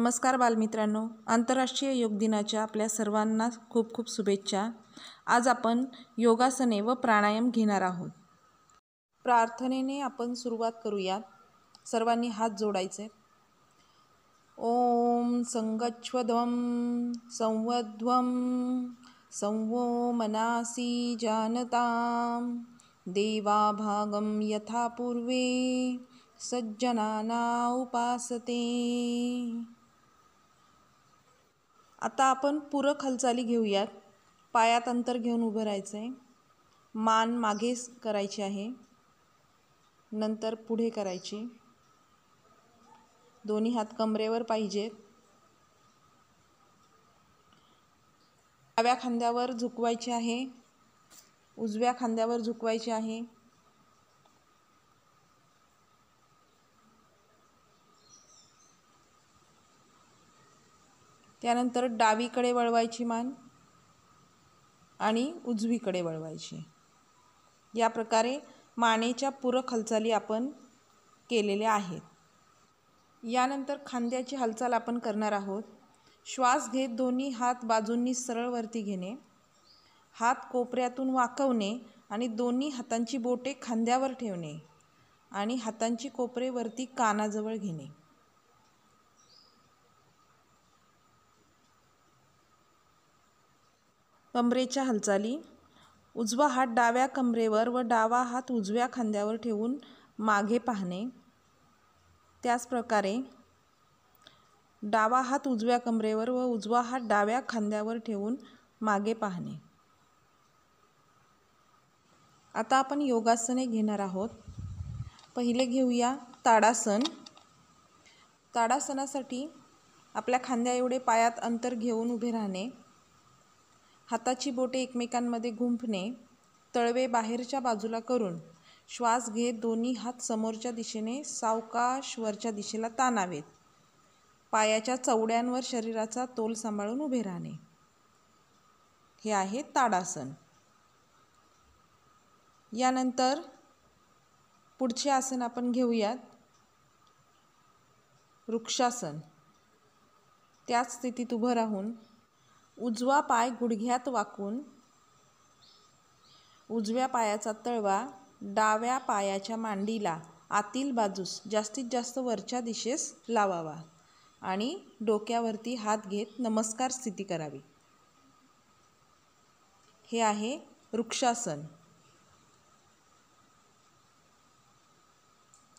नमस्कार बालमित्रांनो आंतरराष्ट्रीय योग दिनाच्या आपल्या सर्वांना खूप खूप शुभेच्छा आज आपण योगासने व प्राणायाम घेणार आहोत प्रार्थनेने आपण सुरुवात करूयात सर्वांनी हात जोडायचे ओम संगच्छध्वं संवध्वम संवो मनासी जानताम देवाभागम यथापूर्वे यथापूर्वे सज्जनाना उपासते आता आपण पूरक हालचाली घेऊयात पायात अंतर घेऊन उभं राहायचं आहे मान मागे करायची आहे नंतर पुढे करायची दोन्ही हात कमरेवर पाहिजेत डाव्या खांद्यावर झुकवायचे आहे उजव्या खांद्यावर झुकवायचे आहे त्यानंतर डावीकडे वळवायची मान आणि उजवीकडे वळवायची या प्रकारे मानेच्या पूरक हालचाली आपण केलेल्या आहेत यानंतर खांद्याची हालचाल आपण करणार आहोत श्वास घेत दोन्ही हात बाजूंनी सरळवरती घेणे हात कोपऱ्यातून वाकवणे आणि दोन्ही हातांची बोटे खांद्यावर ठेवणे आणि हातांची कोपरे वरती कानाजवळ घेणे कमरेच्या हालचाली उजवा हात डाव्या कमरेवर व डावा हात उजव्या खांद्यावर ठेवून मागे पाहणे त्याचप्रकारे डावा हात उजव्या कमरेवर व उजवा हात डाव्या खांद्यावर ठेवून मागे पाहणे आता आपण योगासने घेणार आहोत पहिले घेऊया ताडासन ताडासनासाठी आपल्या खांद्या एवढे पायात अंतर घेऊन उभे राहणे हाताची बोटे एकमेकांमध्ये गुंफणे तळवे बाहेरच्या बाजूला करून श्वास घेत दोन्ही हात समोरच्या दिशेने सावकाश वरच्या दिशेला ताणावेत पायाच्या चवड्यांवर शरीराचा तोल सांभाळून उभे राहणे हे आहे ताडासन यानंतर पुढचे आसन आपण घेऊयात वृक्षासन त्याच स्थितीत उभं राहून उजवा पाय गुडघ्यात वाकून उजव्या पायाचा तळवा डाव्या पायाच्या मांडीला आतील बाजूस जास्तीत जास्त वरच्या दिशेस लावावा आणि डोक्यावरती हात घेत नमस्कार स्थिती करावी हे आहे वृक्षासन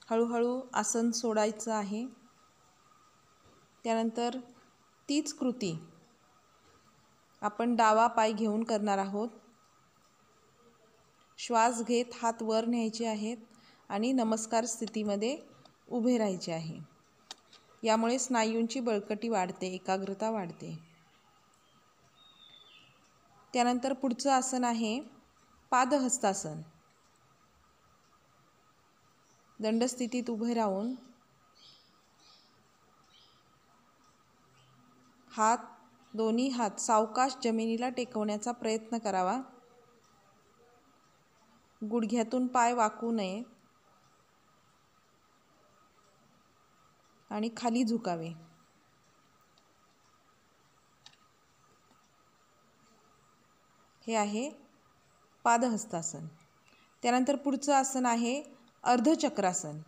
हळूहळू आसन सोडायचं आहे त्यानंतर तीच कृती आपण डावा पाय घेऊन करणार आहोत श्वास घेत हात वर न्यायचे आहेत आणि नमस्कार स्थितीमध्ये उभे राहायचे आहे यामुळे स्नायूंची बळकटी वाढते एकाग्रता वाढते त्यानंतर पुढचं आसन आहे पादहस्तासन दंडस्थितीत उभे राहून हात दोन्ही हात सावकाश जमिनीला टेकवण्याचा प्रयत्न करावा गुडघ्यातून पाय वाकू नये आणि खाली झुकावे हे आहे पादहस्तासन त्यानंतर पुढचं आसन आहे अर्धचक्रासन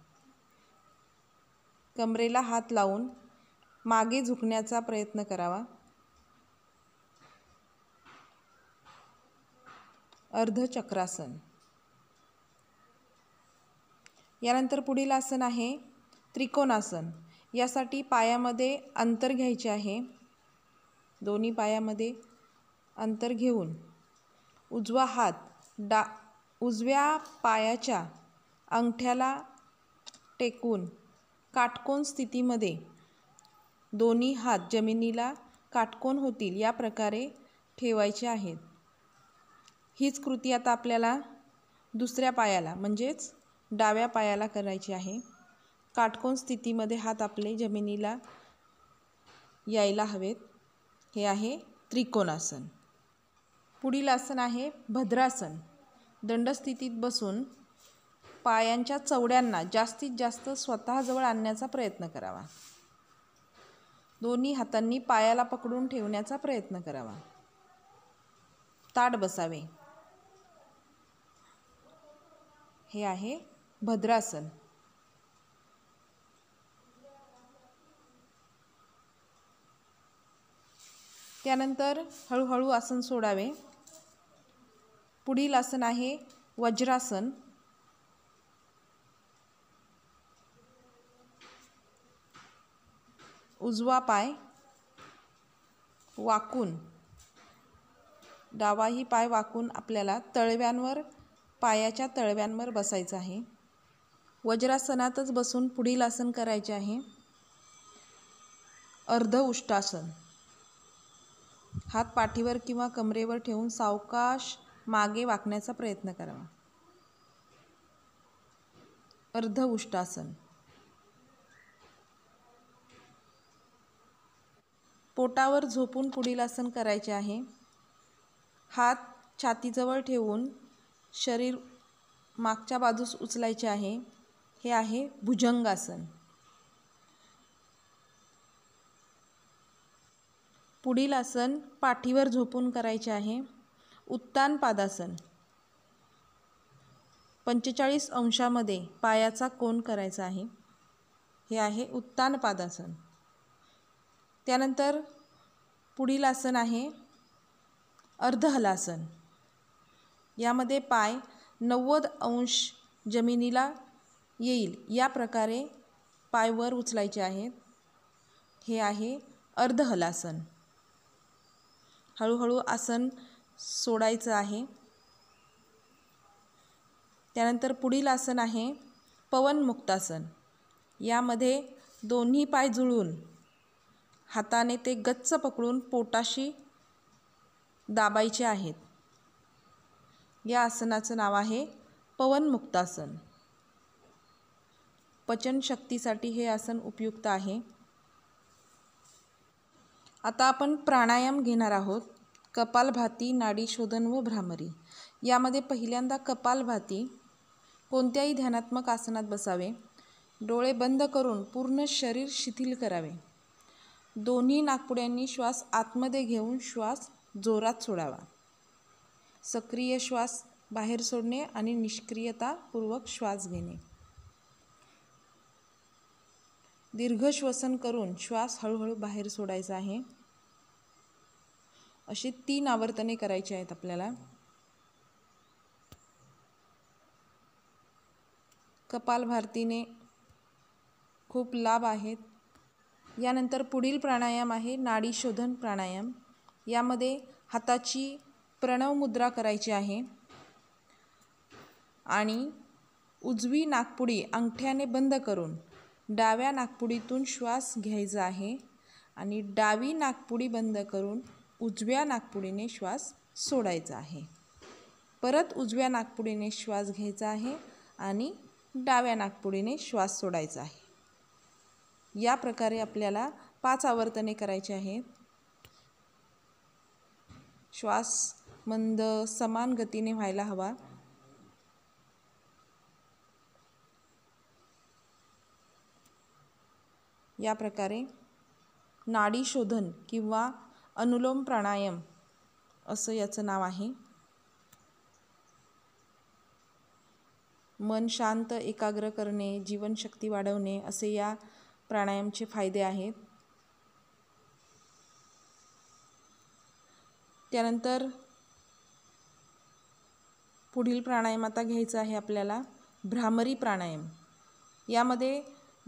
कमरेला हात लावून मागे झुकण्याचा प्रयत्न करावा अर्धचक्रासन यानंतर पुढील आसन आहे त्रिकोणासन यासाठी पायामध्ये अंतर घ्यायचे आहे दोन्ही पायामध्ये अंतर घेऊन उजवा हात डा उजव्या पायाच्या अंगठ्याला टेकून काटकोन स्थितीमध्ये दोन्ही हात जमिनीला काटकोन होतील या प्रकारे ठेवायचे आहेत हीच कृती आता आपल्याला दुसऱ्या पायाला म्हणजेच डाव्या पायाला करायची आहे काटकोण स्थितीमध्ये हात आपले जमिनीला यायला हवेत हे आहे त्रिकोणासन पुढील आसन आहे भद्रासन दंडस्थितीत बसून पायांच्या चवड्यांना जास्तीत जास्त स्वतःजवळ आणण्याचा प्रयत्न करावा दोन्ही हातांनी पायाला पकडून ठेवण्याचा प्रयत्न करावा ताट बसावे हे आहे भद्रासन त्यानंतर हळूहळू आसन सोडावे पुढील आसन आहे वज्रासन उजवा पाय वाकून डावाही पाय वाकून आपल्याला तळव्यांवर पायाच्या तळव्यांवर बसायचं आहे वज्रासनातच बसून पुढील आसन करायचे आहे अर्ध उष्टासन हात पाठीवर किंवा कमरेवर ठेवून सावकाश मागे वाकण्याचा प्रयत्न करावा अर्ध उष्टासन पोटावर झोपून पुढील आसन करायचे आहे हात छातीजवळ ठेवून शरीर मागच्या बाजूस उचलायचे आहे हे आहे भुजंगासन पुढील आसन पाठीवर झोपून करायचे आहे उत्तान पादासन पंचेचाळीस अंशामध्ये पायाचा कोण करायचा आहे हे आहे उत्तान पादासन त्यानंतर पुढील आसन आहे अर्धहलासन यामध्ये पाय नव्वद अंश जमिनीला येईल या प्रकारे पाय वर उचलायचे आहेत हे आहे अर्धहलासन हळूहळू आसन सोडायचं आहे त्यानंतर पुढील आसन आहे पवनमुक्तासन यामध्ये दोन्ही पाय जुळून हाताने ते गच्च पकडून पोटाशी दाबायचे आहेत या आसनाचं नाव आहे पवनमुक्तासन पचनशक्तीसाठी हे आसन उपयुक्त आहे आता आपण प्राणायाम घेणार आहोत कपालभाती नाडी शोधन व भ्रामरी यामध्ये पहिल्यांदा कपालभाती कोणत्याही ध्यानात्मक आसनात बसावे डोळे बंद करून पूर्ण शरीर शिथिल करावे दोन्ही नागपुड्यांनी श्वास आतमध्ये घेऊन श्वास जोरात सोडावा सक्रिय श्वास बाहेर सोडणे आणि निष्क्रियतापूर्वक श्वास घेणे दीर्घ श्वसन करून श्वास हळूहळू बाहेर सोडायचा आहे अशी तीन आवर्तने करायची आहेत आपल्याला भारतीने खूप लाभ आहेत यानंतर पुढील प्राणायाम आहे नाडी शोधन प्राणायाम यामध्ये हाताची प्रणव मुद्रा करायची आहे आणि उजवी नागपुडी अंगठ्याने बंद करून डाव्या नागपुडीतून श्वास घ्यायचा आहे आणि डावी नागपुडी बंद करून उजव्या नागपुडीने श्वास सोडायचा आहे परत उजव्या नागपुडीने श्वास घ्यायचा आहे आणि डाव्या नागपुडीने श्वास सोडायचा आहे या प्रकारे आपल्याला पाच आवर्तने करायचे आहेत श्वास मंद समान गतीने व्हायला हवा या प्रकारे नाडी शोधन किंवा अनुलोम प्राणायाम असं याचं नाव आहे मन शांत एकाग्र करणे जीवनशक्ती वाढवणे असे या प्राणायामचे फायदे आहेत त्यानंतर पुढील प्राणायाम आता घ्यायचा आहे आपल्याला भ्रामरी प्राणायाम यामध्ये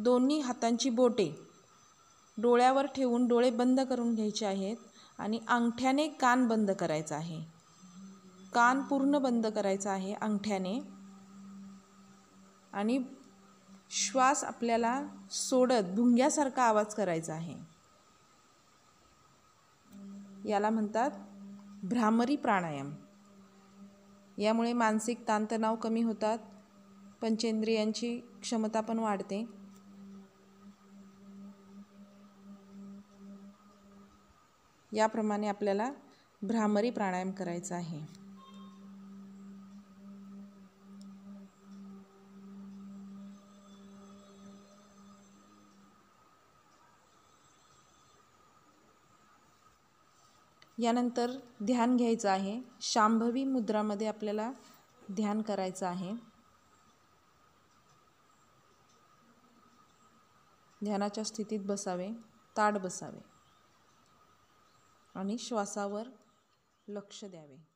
दोन्ही हातांची बोटे डोळ्यावर ठेवून डोळे बंद करून घ्यायचे आहेत आणि अंगठ्याने कान बंद करायचा आहे कान पूर्ण बंद करायचा आहे अंगठ्याने आणि श्वास आपल्याला सोडत भुंग्यासारखा आवाज करायचा आहे याला म्हणतात भ्रामरी प्राणायाम यामुळे मानसिक ताणतणाव कमी होतात पंचेंद्रियांची क्षमता पण वाढते याप्रमाणे आपल्याला भ्रामरी प्राणायाम करायचा आहे यानंतर ध्यान घ्यायचं आहे शांभवी मुद्रामध्ये आपल्याला ध्यान करायचं आहे ध्यानाच्या स्थितीत बसावे ताड बसावे आणि श्वासावर लक्ष द्यावे